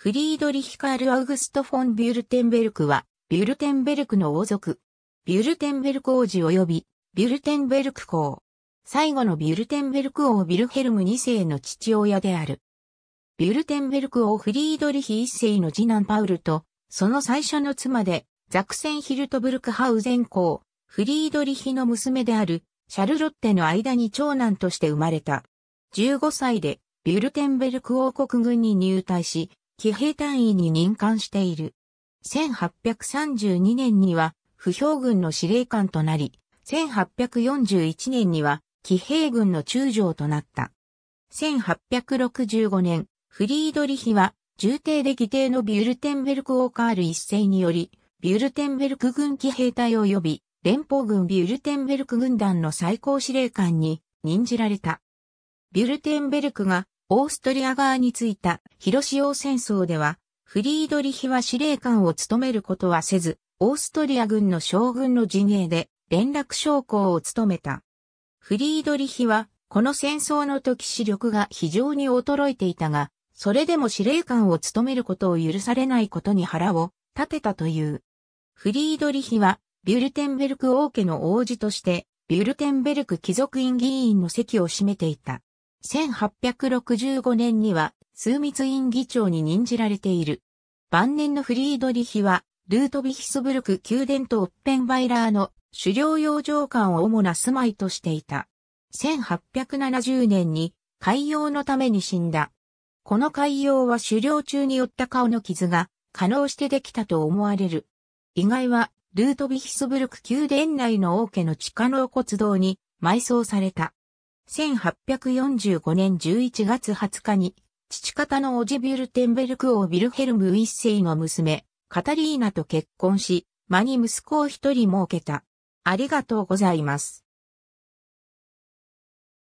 フリードリヒカール・アウグスト・フォン・ビュルテンベルクは、ビュルテンベルクの王族。ビュルテンベルク王子及び、ビュルテンベルク公。最後のビュルテンベルク王ビルヘルム2世の父親である。ビュルテンベルク王フリードリヒ1世の次男パウルと、その最初の妻で、ザクセンヒルトブルクハウゼン公、フリードリヒの娘である、シャルロッテの間に長男として生まれた。15歳で、ビュルテンベルク王国軍に入隊し、騎兵隊員に任官している。1832年には、不評軍の司令官となり、1841年には、騎兵軍の中将となった。1865年、フリードリヒは、重帝で議定のビュルテンベルク・オーカール一世により、ビュルテンベルク軍騎兵隊及び、連邦軍ビュルテンベルク軍団の最高司令官に任じられた。ビュルテンベルクがオーストリア側についた広塩戦争では、フリードリヒは司令官を務めることはせず、オーストリア軍の将軍の陣営で連絡将校を務めた。フリードリヒは、この戦争の時視力が非常に衰えていたが、それでも司令官を務めることを許されないことに腹を立てたという。フリードリヒは、ビュルテンベルク王家の王子として、ビュルテンベルク貴族院議員の席を占めていた。1865年には枢密院議長に任じられている。晩年のフリードリヒは、ルートヴィヒスブルク宮殿とオッペンバイラーの狩猟用上館を主な住まいとしていた。1870年に海洋のために死んだ。この海洋は狩猟中に負った顔の傷が可能してできたと思われる。意外はルートヴィヒスブルク宮殿内の王家の地下納骨堂に埋葬された。1845年11月20日に、父方のオジビュルテンベルク王ビルヘルム一世の娘、カタリーナと結婚し、間に息子を一人設けた。ありがとうございます。